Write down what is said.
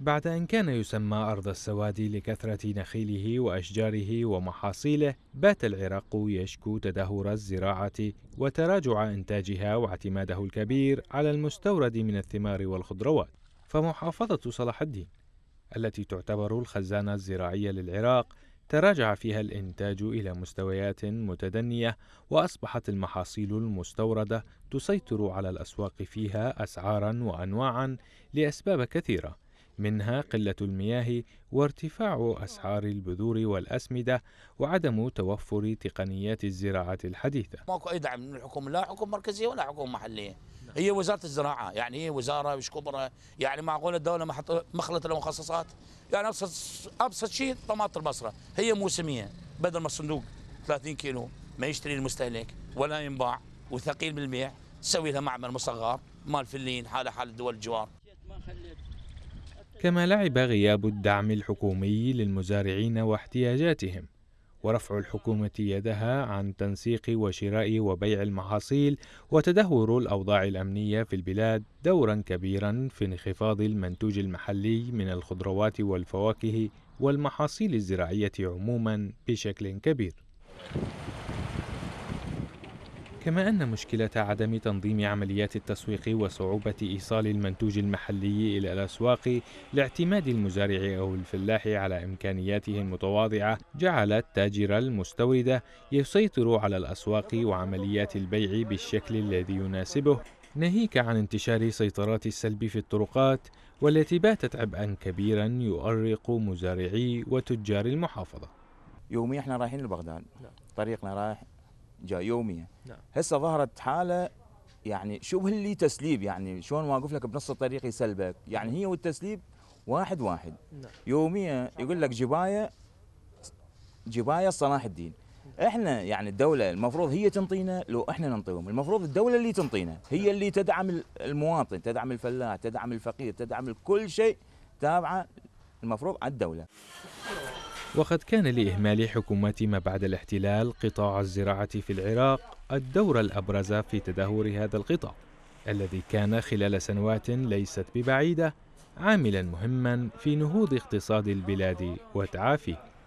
بعد أن كان يسمى أرض السواد لكثرة نخيله وأشجاره ومحاصيله، بات العراق يشكو تدهور الزراعة وتراجع إنتاجها واعتماده الكبير على المستورد من الثمار والخضروات. فمحافظة صلاح الدين التي تعتبر الخزانة الزراعية للعراق تراجع فيها الإنتاج إلى مستويات متدنية وأصبحت المحاصيل المستوردة تسيطر على الأسواق فيها أسعارا وأنواعا لأسباب كثيرة منها قلة المياه وارتفاع أسعار البذور والأسمدة وعدم توفر تقنيات الزراعة الحديثة ماكو أي دعم من الحكومة لا حكومة مركزية ولا حكومة محلية هي وزارة الزراعة يعني هي وزارة مش كبرى يعني معقولة الدولة ما خلت لها مخصصات يعني أبسط أبسط شيء طماطم البصرة هي موسمية بدل ما الصندوق 30 كيلو ما يشتري المستهلك ولا ينباع وثقيل بالبيع تسوي لها معمل مصغر مال فلين حاله حال دول الجوار كما لعب غياب الدعم الحكومي للمزارعين واحتياجاتهم ورفع الحكومة يدها عن تنسيق وشراء وبيع المحاصيل وتدهور الأوضاع الأمنية في البلاد دورا كبيرا في انخفاض المنتوج المحلي من الخضروات والفواكه والمحاصيل الزراعية عموما بشكل كبير كما أن مشكلة عدم تنظيم عمليات التسويق وصعوبة إيصال المنتوج المحلي إلى الأسواق لاعتماد المزارع أو الفلاح على إمكانياته المتواضعة جعل التاجر المستورد يسيطر على الأسواق وعمليات البيع بالشكل الذي يناسبه ناهيك عن انتشار سيطرات السلب في الطرقات والتي باتت عبئا كبيرا يؤرق مزارعي وتجار المحافظة يوميا احنا رايحين لبغداد نعم. طريقنا رايح يوميا نعم. هسه ظهرت حاله يعني شبه اللي تسليب يعني شلون واقف لك بنص الطريق يسلبك يعني هي والتسليب واحد واحد نعم. يوميا يقول لك جبايه جبايه صلاح الدين احنا يعني الدوله المفروض هي تنطينا لو احنا ننطيهم المفروض الدوله اللي تنطينا هي نعم. اللي تدعم المواطن تدعم الفلاح تدعم الفقير تدعم كل شيء تابعه المفروض على الدوله وقد كان لإهمال حكومة ما بعد الاحتلال قطاع الزراعة في العراق الدور الأبرز في تدهور هذا القطاع الذي كان خلال سنوات ليست ببعيدة عاملا مهما في نهوض اقتصاد البلاد وتعافيه